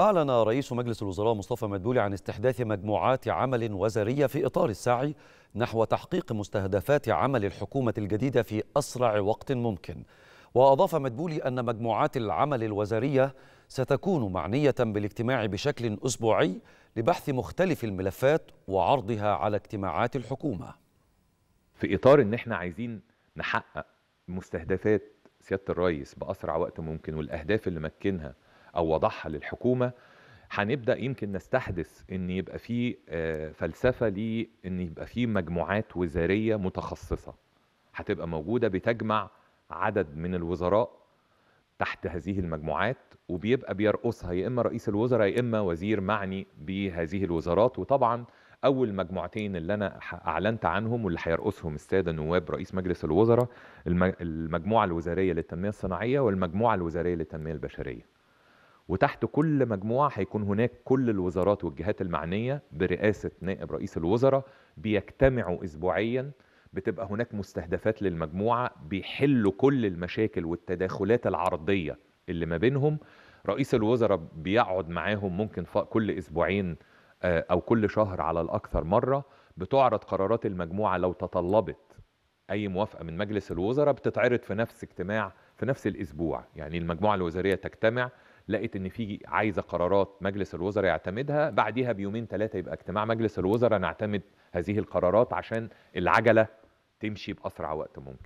أعلن رئيس مجلس الوزراء مصطفى مدبولي عن استحداث مجموعات عمل وزارية في إطار السعي نحو تحقيق مستهدفات عمل الحكومة الجديدة في أسرع وقت ممكن وأضاف مدبولي أن مجموعات العمل الوزارية ستكون معنية بالاجتماع بشكل أسبوعي لبحث مختلف الملفات وعرضها على اجتماعات الحكومة في إطار أن احنا عايزين نحقق مستهدفات سيادة الرئيس بأسرع وقت ممكن والأهداف اللي مكنها او وضعها للحكومه هنبدا يمكن نستحدث ان يبقى في آه، فلسفه لان يبقى في مجموعات وزاريه متخصصه هتبقى موجوده بتجمع عدد من الوزراء تحت هذه المجموعات وبيبقى بيرقصها يا اما رئيس الوزراء يا اما وزير معني بهذه الوزارات وطبعا اول مجموعتين اللي انا اعلنت عنهم واللي هيرقصهم الساده النواب رئيس مجلس الوزراء المجموعه الوزاريه للتنميه الصناعيه والمجموعه الوزاريه للتنميه البشريه وتحت كل مجموعة هيكون هناك كل الوزارات والجهات المعنية برئاسة نائب رئيس الوزراء بيجتمعوا أسبوعياً بتبقى هناك مستهدفات للمجموعة بيحلوا كل المشاكل والتداخلات العرضية اللي ما بينهم رئيس الوزراء بيقعد معاهم ممكن كل أسبوعين آه، أو كل شهر على الأكثر مرة بتعرض قرارات المجموعة لو تطلبت أي موافقة من مجلس الوزراء بتتعرض في نفس اجتماع في نفس الأسبوع يعني المجموعة الوزارية تجتمع لقيت ان في عايزه قرارات مجلس الوزراء يعتمدها بعديها بيومين ثلاثه يبقى اجتماع مجلس الوزراء نعتمد هذه القرارات عشان العجله تمشي باسرع وقت ممكن